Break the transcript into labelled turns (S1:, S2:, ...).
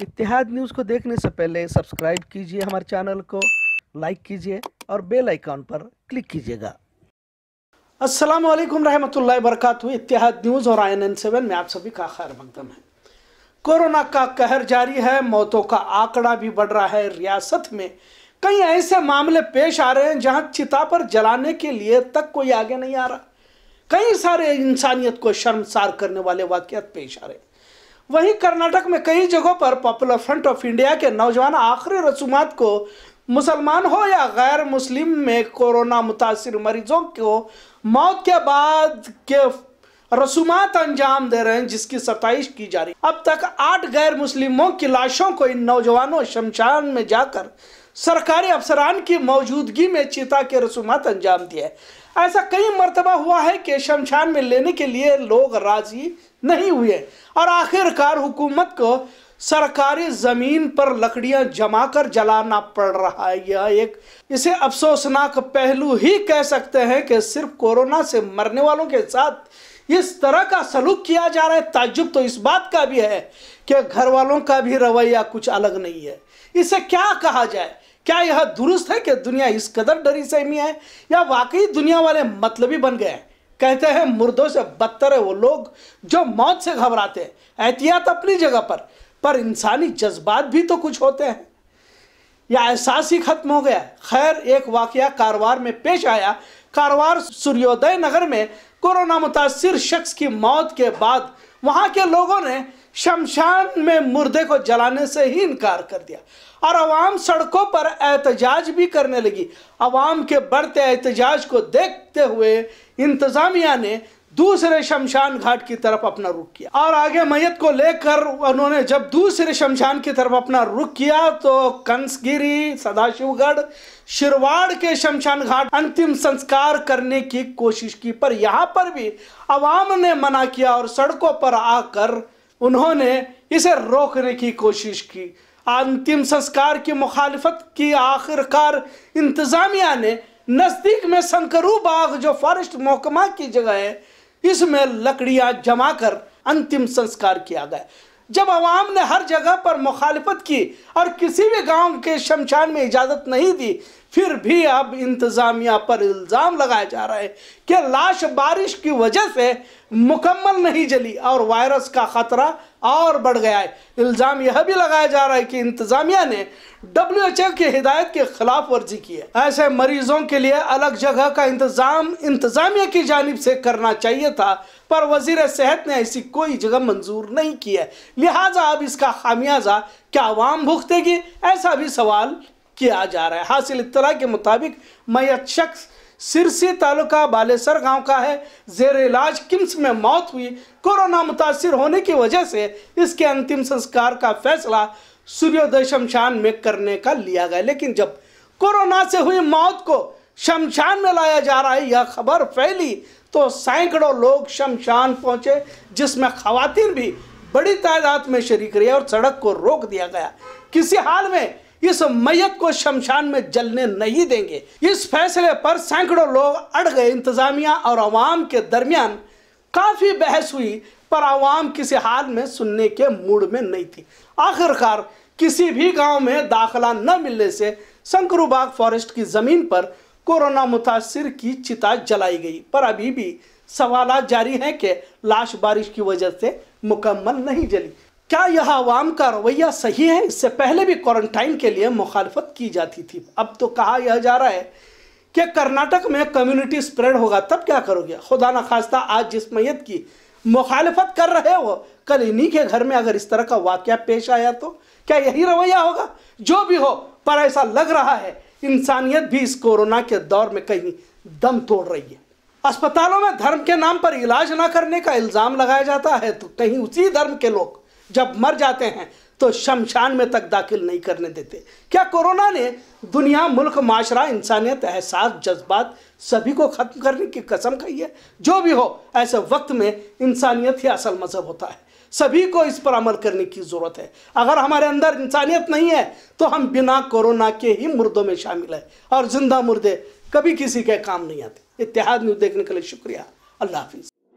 S1: इतिहाद news को देखने से पहले सब्सक्राइब कीजिए हमारे चैनल को लाइक कीजिए और बेल आइकॉन पर क्लिक कीजिएगा अस्सलाम वालेकुम रहमतुल्लाहि वरकत इतिहाद न्यूज़ और आई एन सेवन में आप सभी का खैर मकदम है कोरोना का कहर जारी है मौतों का आंकड़ा भी बढ़ रहा है रियासत में कई ऐसे मामले पेश आ रहे हैं जहाँ चिता पर जलाने के लिए तक कोई आगे नहीं आ रहा कई सारे इंसानियत को शर्मसार करने वाले वाक़ पेश आ रहे हैं वहीं कर्नाटक में कई जगहों पर पॉपुलर फ्रंट ऑफ इंडिया के नौजवान आखिरी रसूमात को मुसलमान हो या गैर मुस्लिम में कोरोना मुतासर मरीजों को मौत के बाद के रसूमात अंजाम दे रहे हैं जिसकी सताइश की जा रही अब तक आठ गैर मुस्लिमों की लाशों को इन नौजवानों शमशान में जाकर सरकारी अफसरान की मौजूदगी में चिता के रसूमात अंजाम दिए ऐसा कई मरतबा हुआ है कि शमशान में लेने के लिए लोग राजी नहीं हुए और आखिरकार हुकूमत को सरकारी ज़मीन पर लकड़ियां जमा कर जलाना पड़ रहा है यह एक इसे अफसोसनाक पहलू ही कह सकते हैं कि सिर्फ कोरोना से मरने वालों के साथ इस तरह का सलूक किया जा रहा है ताजुब तो इस बात का भी है कि घर वालों का भी रवैया कुछ अलग नहीं है इसे क्या कहा जाए क्या यह दुरुस्त है कि दुनिया इस कदर डरी सहमी है या वाकई दुनिया वाले मतलबी बन गए हैं कहते हैं मुर्दों से बदतर है वो लोग जो मौत से घबराते हैं एहतियात अपनी जगह पर पर इंसानी जज्बात भी तो कुछ होते हैं या एहसास ही खत्म हो गया खैर एक वाकया कारोबार में पेश आया कारोबार सूर्योदय नगर में कोरोना मुतासर शख्स की मौत के बाद वहाँ के लोगों ने शमशान में मुर्दे को जलाने से ही इनकार कर दिया और अवाम सड़कों पर एहतजाज भी करने लगी अवाम के बढ़ते एहतजाज को देखते हुए इंतज़ामिया ने दूसरे शमशान घाट की तरफ अपना रुख किया और आगे मैयत को लेकर उन्होंने जब दूसरे शमशान की तरफ अपना रुख किया तो कंसगिरी सदाशिवगढ़ शिरवाड़ के शमशान घाट अंतिम संस्कार करने की कोशिश की पर यहाँ पर भी आवाम ने मना किया और सड़कों पर आकर उन्होंने इसे रोकने की कोशिश की अंतिम संस्कार की मुखालफत की आखिरकार इंतजामिया ने नज़दीक में संकरू बाग जो फॉरेस्ट महकमा की जगह है इसमें लकड़ियां जमा कर अंतिम संस्कार किया गया जब आवाम ने हर जगह पर मुखालफत की और किसी भी गांव के शमशान में इजाज़त नहीं दी फिर भी अब इंतज़ामिया पर इल्ज़ाम लगाया जा रहा है कि लाश बारिश की वजह से मुकम्मल नहीं जली और वायरस का ख़तरा और बढ़ गया है इल्ज़ाम यह भी लगाया जा रहा है कि इंतज़ामिया ने डब्ल्यू एच ओ की हिदायत के खिलाफ वर्जी की है ऐसे मरीजों के लिए अलग जगह का इंतज़ाम इंतज़ामिया की जानब से करना चाहिए था पर वजीर सेहत ने ऐसी कोई जगह मंजूर नहीं की है लिहाजा अब इसका खामियाजा क्या आवाम भुगतेगी ऐसा भी सवाल किया जा रहा है हासिल इतला के मुताबिक मैत शख्स सिरसी तालुका बालेसर गांव का है जेर इलाज किम्स में मौत हुई कोरोना मुतासर होने की वजह से इसके अंतिम संस्कार का फैसला सूर्योदय शमशान में करने का लिया गया लेकिन जब कोरोना से हुई मौत को शमशान में लाया जा रहा है यह खबर फैली तो सैकड़ों लोग शमशान पहुंचे जिसमें खातन भी बड़ी तादाद में शरीक रही और सड़क को रोक दिया गया किसी हाल में इस मैयत को शमशान में जलने नहीं देंगे इस फैसले पर सैकड़ों लोग अड़ गए इंतजामिया और आवाम के दरमियान काफ़ी बहस हुई पर आवाम किसी हाल में सुनने के मूड में नहीं थी आखिरकार किसी भी गांव में दाखला न मिलने से शंकरूबाग फॉरेस्ट की ज़मीन पर कोरोना मुतासर की चिता जलाई गई पर अभी भी सवाल जारी है कि लाश बारिश की वजह से मुकम्मल नहीं जली क्या यह आवाम का रवैया सही है इससे पहले भी क्वारंटाइन के लिए मुखालफत की जाती थी अब तो कहा यह जा रहा है कि कर्नाटक में कम्युनिटी स्प्रेड होगा तब क्या करोगे खुदा न खास्ता आज जिस मैत की मुखालफत कर रहे हो कल इन्हीं के घर में अगर इस तरह का वाक्य पेश आया तो क्या यही रवैया होगा जो भी हो पर ऐसा लग रहा है इंसानियत भी इस कोरोना के दौर में कहीं दम तोड़ रही है अस्पतालों में धर्म के नाम पर इलाज ना करने का इल्ज़ाम लगाया जाता है तो कहीं उसी धर्म के लोग जब मर जाते हैं तो शमशान में तक दाखिल नहीं करने देते क्या कोरोना ने दुनिया मुल्क माशरा इंसानियत एहसास जज्बात सभी को ख़त्म करने की कसम खाई है जो भी हो ऐसे वक्त में इंसानियत ही असल मज़हब होता है सभी को इस पर अमल करने की ज़रूरत है अगर हमारे अंदर इंसानियत नहीं है तो हम बिना कोरोना के ही मुर्दों में शामिल है और ज़िंदा मुर्दे कभी किसी के काम नहीं आते इतिहाद न्यूज़ देखने के लिए शुक्रिया अल्लाह हाफिज़